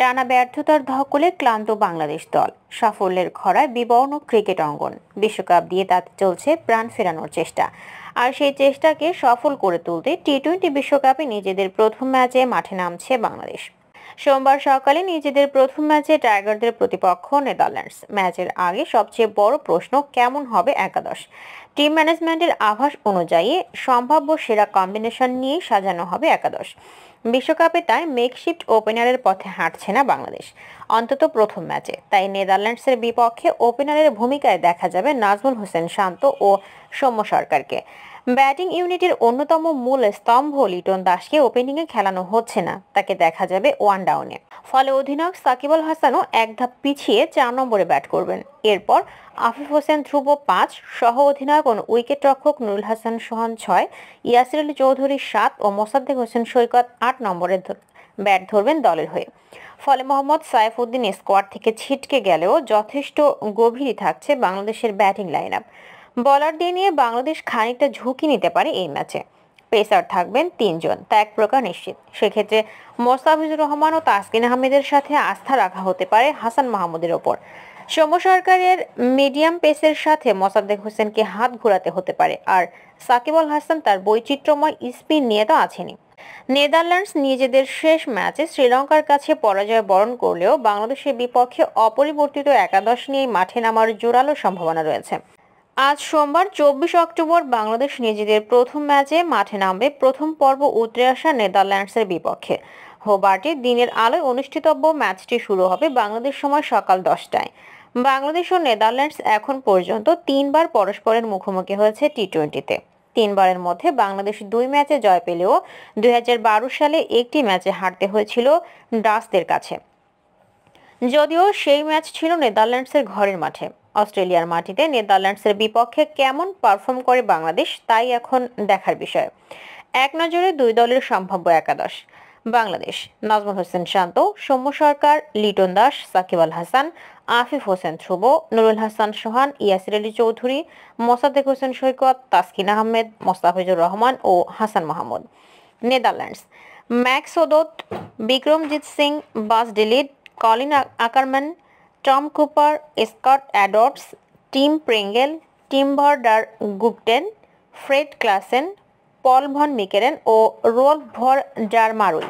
টানা ব্যর্থতার ধকলে ক্লান্ত বাংলাদেশ দল সাফল্যের খরায় বিবর্ণ ক্রিকেট অঙ্গন বিশ্বকাপ দিয়ে তাতে চলছে প্রাণ ফেরানোর চেষ্টা আর সেই চেষ্টাকে সফল করে তুলতে টি টোয়েন্টি বিশ্বকাপে নিজেদের প্রথম ম্যাচে মাঠে নামছে বাংলাদেশ সোমবার সকালে নিজেদের প্রথম ম্যাচে টাইগারদের প্রতিপক্ষ নেদারল্যান্ডস ম্যাচের আগে সবচেয়ে বড় প্রশ্ন কেমন হবে একাদশ টিম ম্যানেজমেন্টের আভাস অনুযায়ী সম্ভাব্য সেরা কম্বিনেশন নিয়েই সাজানো হবে একাদশ বিশ্বকাপে তাই মেকশিফট ওপেনারের পথে হাঁটছে না বাংলাদেশ অন্তত প্রথম ম্যাচে তাই নেদারল্যান্ডসের বিপক্ষে ওপেনারের ভূমিকায় দেখা যাবে নাজমুল হোসেন শান্ত ও সৌম্য সরকারকে ব্যাটিং ইউনিটের অন্যতম মূল স্তম্ভ লিটন দাসকে ওপেনিংয়ে খেলানো হচ্ছে না তাকে দেখা যাবে ওয়ান ডাউনে ফলে অধিনায়ক সাকিব আল হাসানও এক ধাপ পিছিয়ে চার নম্বরে ব্যাট করবেন এরপর আফিফ হোসেন ধ্রুব পাঁচ সহ অধিনায়ক উইকেট রক্ষক নুরুল হাসান সোহান ছয় ইয়াসির আলী চৌধুরী সাত ও মোসাদ্দেক হোসেন সৈকত আট নম্বরে ব্যাট ধরবেন দলের হয়ে ফলে মোহাম্মদ সাইফুদ্দিন স্কোয়াড থেকে ছিটকে গেলেও যথেষ্ট গভীরই থাকছে বাংলাদেশের ব্যাটিং লাইন আপ দিয়ে নিয়ে বাংলাদেশ খানিকটা ঝুঁকি নিতে পারে এই ম্যাচে পেসার থাকবেন তিনজন তা এক প্রকার নিশ্চিত সেক্ষেত্রে মোস্তাফিজুর রহমান ও তাসকিন আহমেদের সাথে আস্থা রাখা হতে পারে হাসান মাহমুদের ওপর সৌম্য সরকারের মিডিয়াম পেসের সাথে মোসাদ্দেক হোসেনকে হাত ঘোরাতে হতে পারে আর সাকিব আল হাসান তার বৈচিত্র্যময় স্পিন নিয়ে তো আছেনি নেদারল্যান্ডস নিজেদের শেষ ম্যাচে শ্রীলঙ্কার কাছে পরাজয় বরণ করলেও বাংলাদেশের বিপক্ষে অপরিবর্তিত একাদশ নিয়ে মাঠে নামার জোরালো সম্ভাবনা রয়েছে আজ সোমবার চব্বিশ অক্টোবর বাংলাদেশ নিজেদের প্রথম ম্যাচে মাঠে নামবে প্রথম পর্ব উতরে আসা নেদারল্যান্ডসের বিপক্ষে হোবার্টে দিনের আলোয় অনুষ্ঠিতব্য ম্যাচটি শুরু হবে বাংলাদেশ সময় সকাল দশটায় বাংলাদেশ ও নেদারল্যান্ডস এখন পর্যন্ত তিনবার পরস্পরের মুখোমুখি হয়েছে টি টোয়েন্টিতে তিনবারের মধ্যে বাংলাদেশ দুই ম্যাচে জয় পেলেও দুই সালে একটি ম্যাচে হারতে হয়েছিল ডাসদের কাছে যদিও সেই ম্যাচ ছিল নেদারল্যান্ডসের ঘরের মাঠে অস্ট্রেলিয়ার মাটিতে নেদারল্যান্ডসের বিপক্ষে কেমন পারফর্ম করে বাংলাদেশ তাই এখন দেখার বিষয় এক নজরে দুই দলের সম্ভাব্য একাদশ বাংলাদেশ নাজমুল হোসেন শান্ত সৌম্য সরকার লিটন দাস সাকিব আল হাসান আফিফ হোসেন ধ্রুব নুরুল হাসান সোহান ইয়াসির আলী চৌধুরী মোসাদেক হোসেন সৈকত তাসকিন আহমেদ মোস্তাফিজুর রহমান ও Hasan Mahmud Netherlands Max O'Dowd Vikramjit Singh Bas de Leede Colin Ackermann Tom Cooper Scott Edwards Tim Pringle der Gugten Fred Klaassen Paul van Meekeren ও রোল ভর জারমারুই